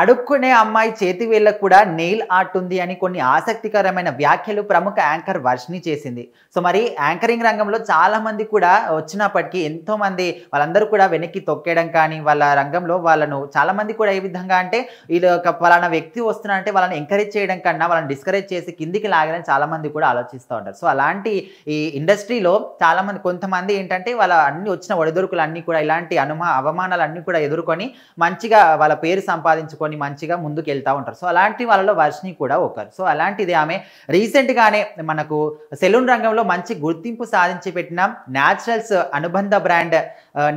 అడుక్కునే అమ్మాయి చేతి వేళ్ళకు కూడా నెయిల్ ఆర్ట్ ఉంది అని కొన్ని ఆసక్తికరమైన వ్యాఖ్యలు ప్రముఖ యాంకర్ వర్షిని చేసింది సో మరి యాంకరింగ్ రంగంలో చాలామంది కూడా వచ్చినప్పటికీ ఎంతోమంది వాళ్ళందరూ కూడా వెనక్కి తొక్కేయడం కానీ వాళ్ళ రంగంలో వాళ్ళను చాలామంది కూడా ఏ విధంగా అంటే ఇది ఒక ఫలానా వ్యక్తి వస్తున్నా అంటే వాళ్ళని ఎంకరేజ్ చేయడం కన్నా వాళ్ళని డిస్కరేజ్ చేసి కిందికి లాగడం చాలామంది కూడా ఆలోచిస్తూ ఉంటారు సో అలాంటి ఈ ఇండస్ట్రీలో చాలామంది కొంతమంది ఏంటంటే వాళ్ళ అన్ని వచ్చిన ఒడిదొరుకులు అన్నీ కూడా ఇలాంటి అనుమా అవమానాలు అన్నీ కూడా ఎదుర్కొని మంచిగా వాళ్ళ పేరు సంపాదించుకో నేర్చుకొని మంచిగా ముందుకు వెళ్తూ ఉంటారు సో అలాంటి వాళ్ళలో వర్షిణి కూడా ఒకరు సో అలాంటిది ఆమె రీసెంట్గానే మనకు సెలూన్ రంగంలో మంచి గుర్తింపు సాధించి పెట్టిన న్యాచురల్స్ అనుబంధ brand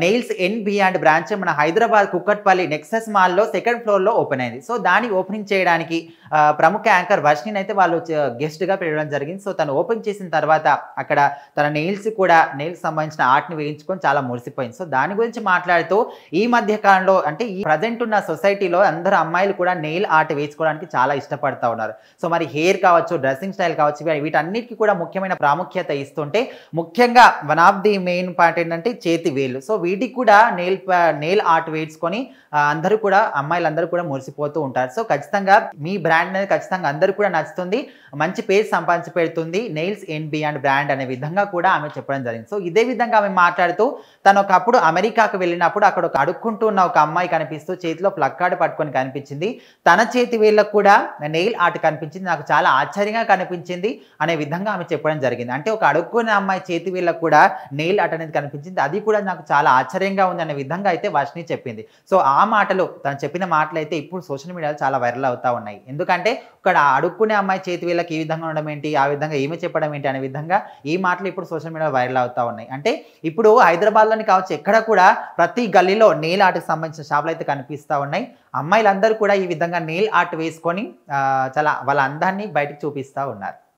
nails N B and branch మన హైదరాబాద్ కుక్కట్పల్లి నెక్సస్ మాల్లో సెకండ్ ఫ్లోర్లో ఓపెన్ అయింది సో దాన్ని ఓపెనింగ్ చేయడానికి ప్రముఖ యాంకర్ వర్షిని అయితే వాళ్ళు గెస్ట్గా పెట్టడం జరిగింది సో తను ఓపెన్ చేసిన తర్వాత అక్కడ తన నెయిల్స్ కూడా నెయిల్స్ సంబంధించిన ఆర్ట్ని వేయించుకొని చాలా మురిసిపోయింది సో దాని గురించి మాట్లాడుతూ ఈ మధ్య కాలంలో అంటే ఈ ప్రజెంట్ ఉన్న సొసైటీలో అందరు అమ్మాయిలు కూడా నెయిల్ ఆర్ట్ వేసుకోవడానికి చాలా ఇష్టపడతా ఉన్నారు సో మరి హెయిర్ కావచ్చు డ్రెస్సింగ్ స్టైల్ కావచ్చు వీటన్నిటికీ కూడా ముఖ్యమైన ప్రాముఖ్యత ఇస్తుంటే ముఖ్యంగా one of the main point ఏంటంటే చేతి వేలు సో వీటికి కూడా నెయిల్ నెయిల్ ఆర్ట్ వేయించుకొని అందరూ కూడా అమ్మాయిలందరూ కూడా మురిసిపోతూ ఉంటారు సో ఖచ్చితంగా మీ బ్రాండ్ అనేది ఖచ్చితంగా అందరూ కూడా నచ్చుతుంది మంచి పేరు సంపాదించి పెడుతుంది నెయిల్స్ ఎన్ బియాండ్ బ్రాండ్ అనే విధంగా కూడా ఆమె చెప్పడం జరిగింది సో ఇదే విధంగా ఆమె మాట్లాడుతూ తను ఒకప్పుడు అమెరికాకు వెళ్ళినప్పుడు అక్కడ ఒక అడుక్కుంటున్న ఒక అమ్మాయి కనిపిస్తూ చేతిలో ప్లగ్ కార్డు పట్టుకొని కనిపించింది తన చేతి వేళ్ళకు కూడా నెయిల్ ఆర్ట్ కనిపించింది నాకు చాలా ఆశ్చర్యంగా కనిపించింది అనే విధంగా ఆమె చెప్పడం జరిగింది అంటే ఒక అడుక్కునే అమ్మాయి చేతి వేళ్ళకు కూడా నెయిల్ ఆర్ట్ అనేది కనిపించింది అది కూడా నాకు చాలా ఆశ్చర్యంగా ఉంది అనే విధంగా అయితే వర్షిణి చెప్పింది సో ఆ మాటలు తను చెప్పిన మాటలు అయితే ఇప్పుడు సోషల్ మీడియాలో చాలా వైరల్ అవుతా ఉన్నాయి ఎందుకంటే ఇక్కడ అడుక్కునే అమ్మాయి చేతి వీళ్ళకి ఈ విధంగా ఉండడం ఏంటి ఆ విధంగా ఏమి చెప్పడం ఏంటి అనే విధంగా ఈ మాటలు ఇప్పుడు సోషల్ మీడియాలో వైరల్ అవుతా ఉన్నాయి అంటే ఇప్పుడు హైదరాబాద్లోని కావచ్చు ఎక్కడ కూడా ప్రతి గల్లీలో నెయిల్ ఆర్ట్కి సంబంధించిన షాపులు అయితే కనిపిస్తూ ఉన్నాయి అమ్మాయిలందరూ కూడా ఈ విధంగా నెయిల్ ఆర్ట్ వేసుకొని చాలా వాళ్ళ అందాన్ని బయటకు చూపిస్తూ ఉన్నారు